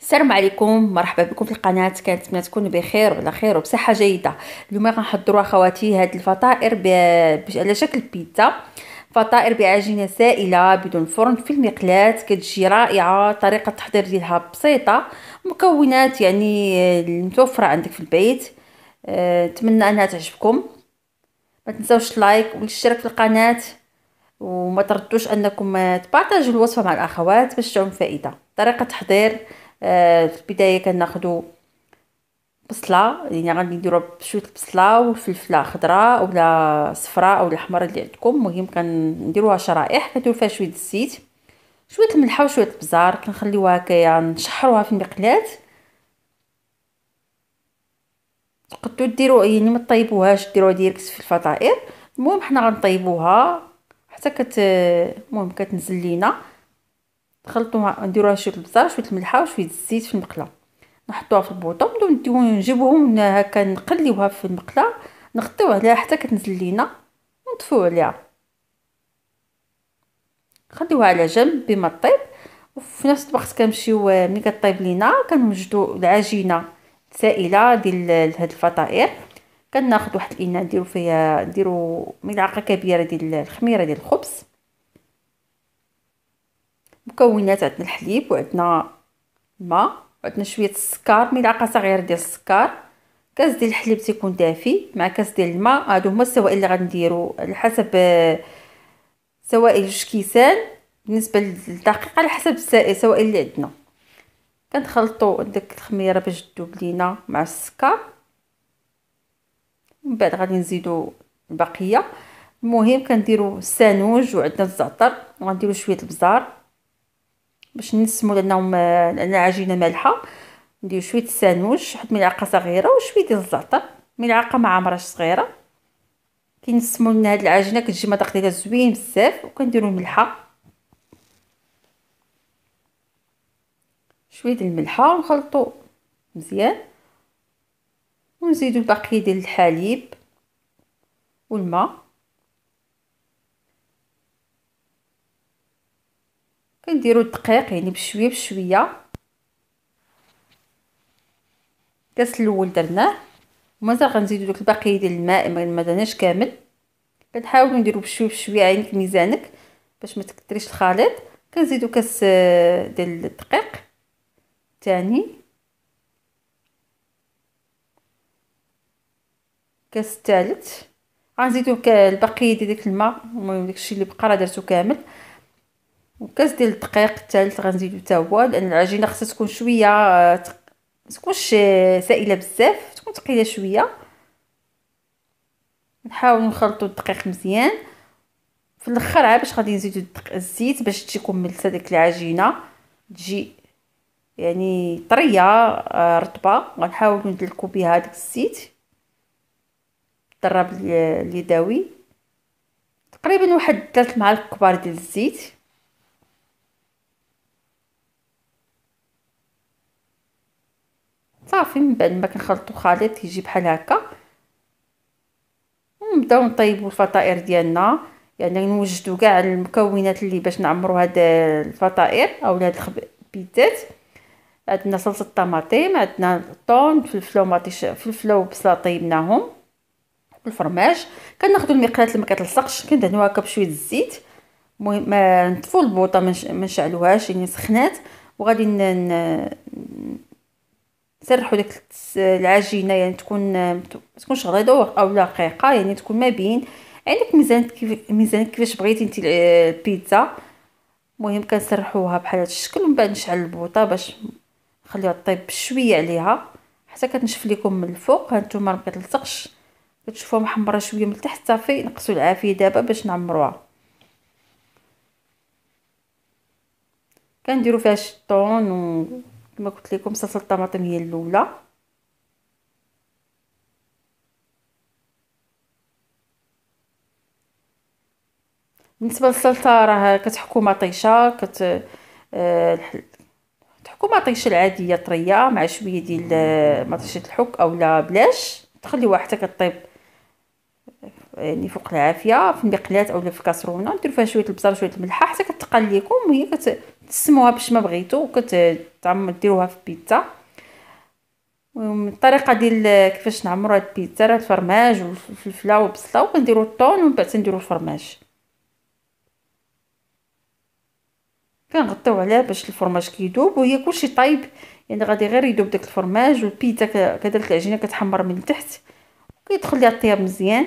السلام عليكم مرحبا بكم في القناه كنتمنى تكونوا بخير وعلى خير وبصحه جيده اليوم غنحضروا اخواتي هاد الفطائر ب... على شكل بيتزا فطائر بعجينه سائله بدون فرن في المقلاة كتجي رائعه طريقه التحضير ديالها بسيطه مكونات يعني آه، المتوفره عندك في البيت آه، نتمنى انها تعجبكم ما تنسوش اللايك والاشتراك في القناه وما تردوش انكم تبارتاجوا الوصفه مع الاخوات باش تعم فائده طريقه تحضير آه في البدايه كناخذوا بصله يعني غادي نديرو شويه البصله والفلفله خضراء ولا صفراء ولا حمراء اللي عندكم المهم كنديروها شرائح كنديرو فيها شويه الزيت شويه الملحه وشويه البزار كنخليوها هكايا يعني نشحروها في المقلاة تقدروا ديروا يعني ما طيبوهاش ديروها ديريكت في الفطائر المهم حنا غنطيبوها حتى كت المهم كتنزل لينا نخلطوها نديروها شويه البزار شويه الملحه وشويه الزيت في المقله نحطوها في البوطه ونبداو نديو نجيبوهم هكا نقليوها في المقله نغطيو عليها حتى كتنزل لينا ونطفيو عليها نخليوها على جنب بما طيب وفي نفس الوقت كنمشيو آه، ملي كطيب لينا كنوجدو العجينه سائله ديال هاد الفطائر كناخذ واحد الاناء نديرو فيها نديرو ملعقه كبيره ديال الخميره ديال الخبز المكونات عندنا الحليب وعندنا الماء وعندنا شويه السكر ملعقه صغيره ديال السكر كاس ديال الحليب تيكون دافي مع كاس ديال الماء هادو هما السوائل اللي غنديرو على حسب آه، سوائل جوج كيسان بالنسبه للدقيقه على حسب السوائل اللي عندنا كنخلطو ديك الخميره باش تذوب لينا مع السكر ومن بعد غادي نزيدو البقيه المهم كنديرو السانوج وعندنا الزعتر وغنديرو شويه البزار باش نسمو لانهم لان عجينه مالحه ندير شويه السانوج واحد ملعقه صغيره وشويه ديال الزعتر ملعقه مع صغيره كنسمو لنا هاد العجينه كتجي مذاق ديالها زوين بزاف وكنديرو الملحه شويه ديال الملحه ونخلطو مزيان ونزيدو الباقي ديال الحليب والماء كنديروا الدقيق يعني بشويه بشويه الكاس الاول درناه ومازال غنزيدو دوك الباقي ديال الماء ما درناش كامل كنحاولوا نديرو بشويه بشويه عينك ميزانك باش ما تكثريش الخليط كنزيدو كاس آه، ديال الدقيق ثاني كاس الثالث غنزيدو البقيه ديال ديك الماء المهم داكشي اللي بقى راه درتو كامل وكاس ديال الدقيق الثالث غنزيدو حتى هو لان العجينه خصها تكون شويه آه، تكونش آه، سائله بزاف تكون ثقيله شويه نحاول نخلطو الدقيق مزيان في الاخر عاد باش غادي نزيدو الزيت باش تجي ملسه ديك العجينه تجي يعني طريه آه، رطبه غنحاول ندلكو بها داك الزيت الضرب اليدوي تقريبا واحد 3 معالق كبار ديال الزيت صافي من بعد ما كنخلطوا خليط يجي بحال هكا ونبداو نطيبوا الفطائر ديالنا يعني نوجدوا كاع المكونات اللي باش نعمروا هاد الفطائر او هاد البيتزات عندنا صلصه الطماطم عندنا الطون فلفل ومطيش فلفل وبصله طيبناهم والفرماج كناخذوا المقلاة اللي ما كتلصقش كندهنوها هكا بشويه الزيت المهم نطفوا البوطه ما منش... نشعلوهاش يعني سخنات وغادي ن... سرحوا داك العجينه يعني تكون ما تكونش غليظه او رقيقه يعني تكون ما بين عندك ميزان كيف ميزان كيفاش بغيتي انت البيتزا المهم كنسرحوها بحال هذا الشكل ومن بعد نشعل البوطه باش نخليها طيب شويه عليها حتى كتنشف لكم من الفوق هانتوما ما كتلصقش كتشوفوها محمره شويه من التحت صافي نقصوا العافيه دابا باش نعمروها كنديروا فيها الشطون و كما قلت لكم صلصه الطماطم هي الاولى بالنسبه للصلصه راه كتحكو مطيشه كت آه، تحكو مطيشه العاديه طريه مع شويه ديال آه، مطيشه الحك اولا بلاش تخليوها حتى كطيب آه، يعني فوق العافيه في المقلاه اولا في الكاسرونه نديرو فيها شويه البزار شويه الملح حتى كتقال لكم وهي كت تسموها باش ما بغيتو وكت ديروها في بيتزا الطريقه ديال كيفاش نعمروا هاد البيتزا راه الفرماج والفلفله والبصله وكنديروا الطون ومن بعد تنديروا الفرماج كنغطيو عليها باش الفرماج كيدوب وهي كلشي طايب يعني غادي غير يدوب داك الفرماج والبيتزا كذلك العجينه كتحمر من تحت وكيدخل ليها الطياب مزيان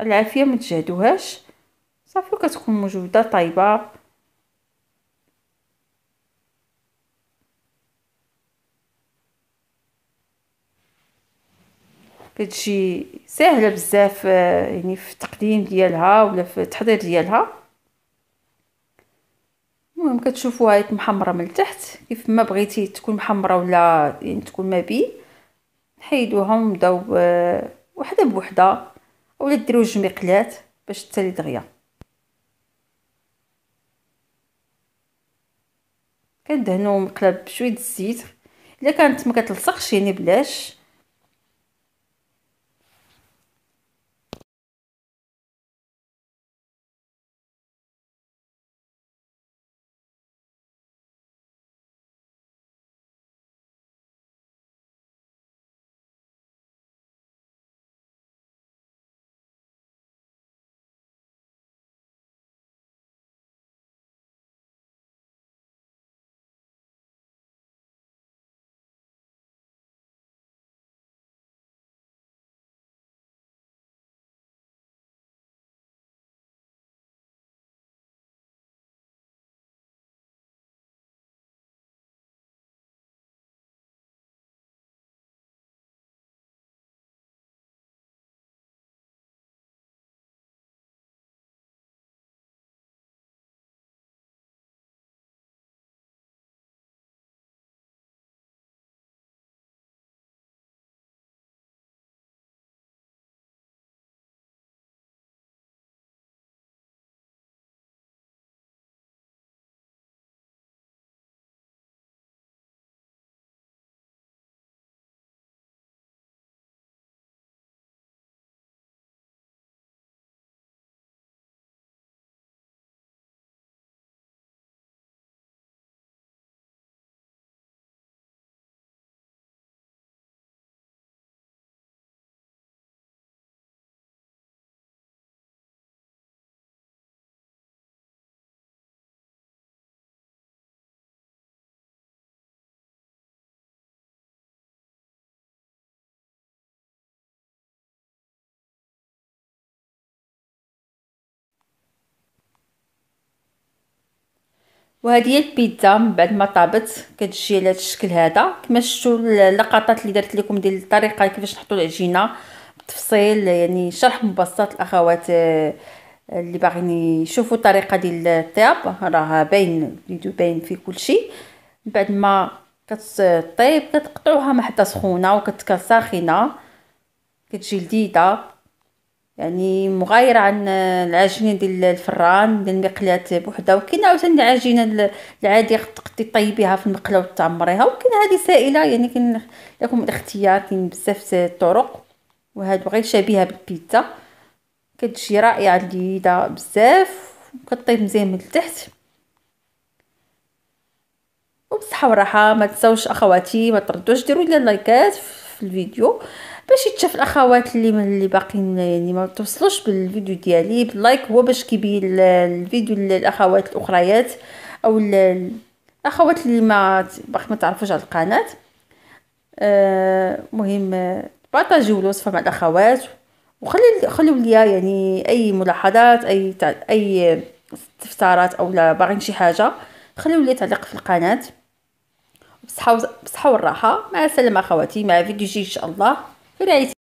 العافيه ما تجهدوهاش صافي كتكون موجوده طايبه كتجي ساهله بزاف آه، يعني في التقديم ديالها ولا في التحضير ديالها المهم كتشوفوها هيك محمره من التحت كيف ما بغيتي تكون محمره ولا يعني تكون ما بي نحيدوها ونبداو وحده بوحده ولا ديروا جوج مقلات باش تسالي دغيا كندهنوا مقلب بشويه الزيت الا كانت ما كتلصقش يعني بلاش وهذه هي البيتزا من بعد ما طابت كتجي على هذا الشكل هذا كما شفتوا اللقطات اللي درت لكم ديال الطريقه كيفاش نحطوا العجينه بالتفصيل يعني شرح مبسط الاخوات آه، اللي باغيين يشوفوا الطريقه ديال الطياب راه باين الفيديو باين في كلشي من بعد ما كتطيب كتقطعوها مع حتى سخونه وكتكال ساخنه كتجي لذيذه يعني مغاير عن العجينه ديال الفران ديال المقلات بوحدها وكاين عاوتاني العجينه العاديه تقدي طيبيها في المقله وتعمريها وكاين هذه سائله يعني كاين لكم الاختيار كاين بزاف الطرق وهادو غير شبيهه بالبيتزا كتجي رائعه لذيذه بزاف وكطيب مزيان من التحت وبالصحه والراحه ما تنساوش اخواتي ما تردوش ديروا لي لايكات في الفيديو باش يتشاف الاخوات اللي من اللي باقيين يعني ما توصلوش بالفيديو ديالي باللايك هو باش كيبين الفيديو للاخوات الاخريات او الاخوات اللي ما باقي ما تعرفوش على القناه أه مهم آه، بارطاجيو الوصفه مع الاخوات وخلي خليو ليا يعني اي ملاحظات اي تع... اي استفسارات او لا باغين شي حاجه خليو لي تعليق في القناه بصحه و... بصحه والراحه مع السلامه اخواتي مع فيديو جديد ان شاء الله Good day.